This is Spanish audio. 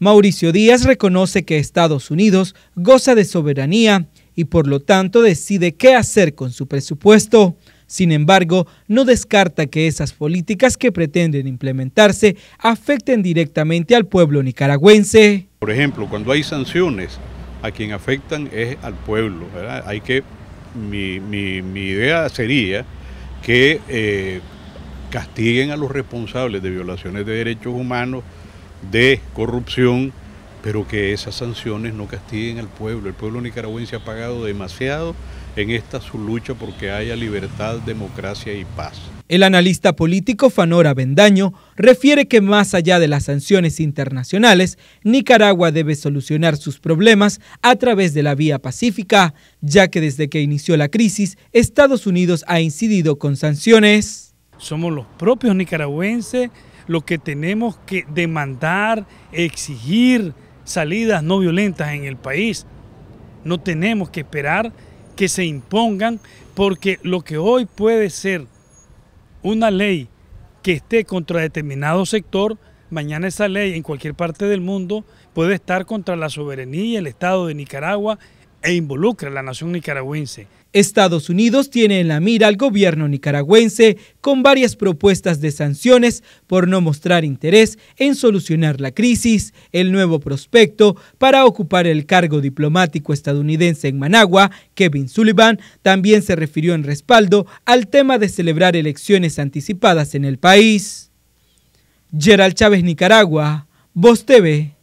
Mauricio Díaz reconoce que Estados Unidos goza de soberanía y por lo tanto decide qué hacer con su presupuesto. Sin embargo, no descarta que esas políticas que pretenden implementarse afecten directamente al pueblo nicaragüense. Por ejemplo, cuando hay sanciones, a quien afectan es al pueblo. Hay que, mi, idea sería que eh, castiguen a los responsables de violaciones de derechos humanos, de corrupción, pero que esas sanciones no castiguen al pueblo. El pueblo nicaragüense ha pagado demasiado en esta su lucha porque haya libertad, democracia y paz. El analista político Fanora Bendaño refiere que más allá de las sanciones internacionales, Nicaragua debe solucionar sus problemas a través de la vía pacífica, ya que desde que inició la crisis, Estados Unidos ha incidido con sanciones somos los propios nicaragüenses los que tenemos que demandar, exigir salidas no violentas en el país. No tenemos que esperar que se impongan porque lo que hoy puede ser una ley que esté contra determinado sector, mañana esa ley en cualquier parte del mundo puede estar contra la soberanía, y el Estado de Nicaragua, e involucra a la nación nicaragüense. Estados Unidos tiene en la mira al gobierno nicaragüense con varias propuestas de sanciones por no mostrar interés en solucionar la crisis. El nuevo prospecto para ocupar el cargo diplomático estadounidense en Managua, Kevin Sullivan, también se refirió en respaldo al tema de celebrar elecciones anticipadas en el país. Gerald Chávez, Nicaragua, Voz TV.